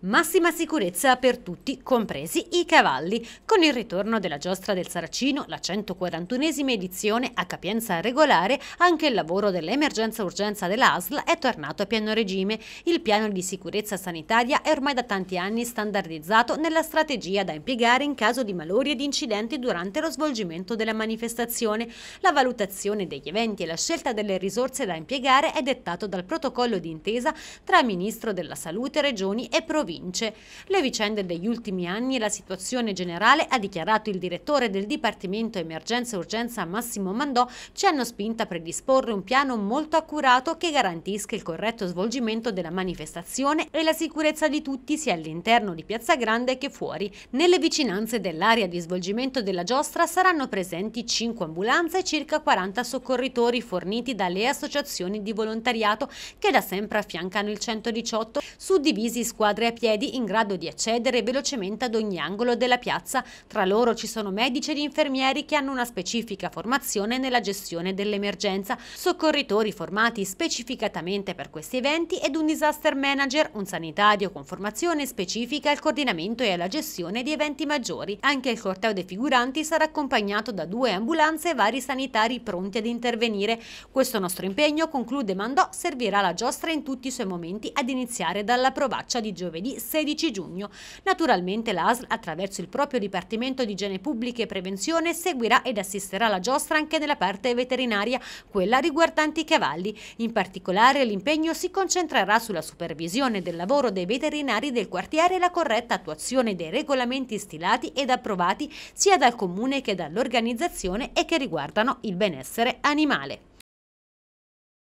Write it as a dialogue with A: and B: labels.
A: Massima sicurezza per tutti, compresi i cavalli. Con il ritorno della giostra del Saracino, la 141esima edizione a capienza regolare, anche il lavoro dell'emergenza-urgenza dell'ASL è tornato a pieno regime. Il piano di sicurezza sanitaria è ormai da tanti anni standardizzato nella strategia da impiegare in caso di malori ed incidenti durante lo svolgimento della manifestazione. La valutazione degli eventi e la scelta delle risorse da impiegare è dettato dal protocollo d'intesa tra Ministro della Salute, Regioni e Province province. Le vicende degli ultimi anni e la situazione generale, ha dichiarato il direttore del Dipartimento Emergenza e Urgenza Massimo Mandò, ci hanno spinta a predisporre un piano molto accurato che garantisca il corretto svolgimento della manifestazione e la sicurezza di tutti sia all'interno di Piazza Grande che fuori. Nelle vicinanze dell'area di svolgimento della giostra saranno presenti 5 ambulanze e circa 40 soccorritori forniti dalle associazioni di volontariato che da sempre affiancano il 118, suddivisi in squadre correre a piedi in grado di accedere velocemente ad ogni angolo della piazza. Tra loro ci sono medici ed infermieri che hanno una specifica formazione nella gestione dell'emergenza, soccorritori formati specificatamente per questi eventi ed un disaster manager, un sanitario con formazione specifica al coordinamento e alla gestione di eventi maggiori. Anche il corteo dei figuranti sarà accompagnato da due ambulanze e vari sanitari pronti ad intervenire. Questo nostro impegno, conclude Mandò, servirà la giostra in tutti i suoi momenti ad iniziare dalla provaccia di giovedì giovedì 16 giugno. Naturalmente l'ASL, attraverso il proprio Dipartimento di Igiene Pubblica e Prevenzione, seguirà ed assisterà la giostra anche nella parte veterinaria, quella riguardante i cavalli. In particolare l'impegno si concentrerà sulla supervisione del lavoro dei veterinari del quartiere e la corretta attuazione dei regolamenti stilati ed approvati sia dal comune che dall'organizzazione e che riguardano il benessere animale.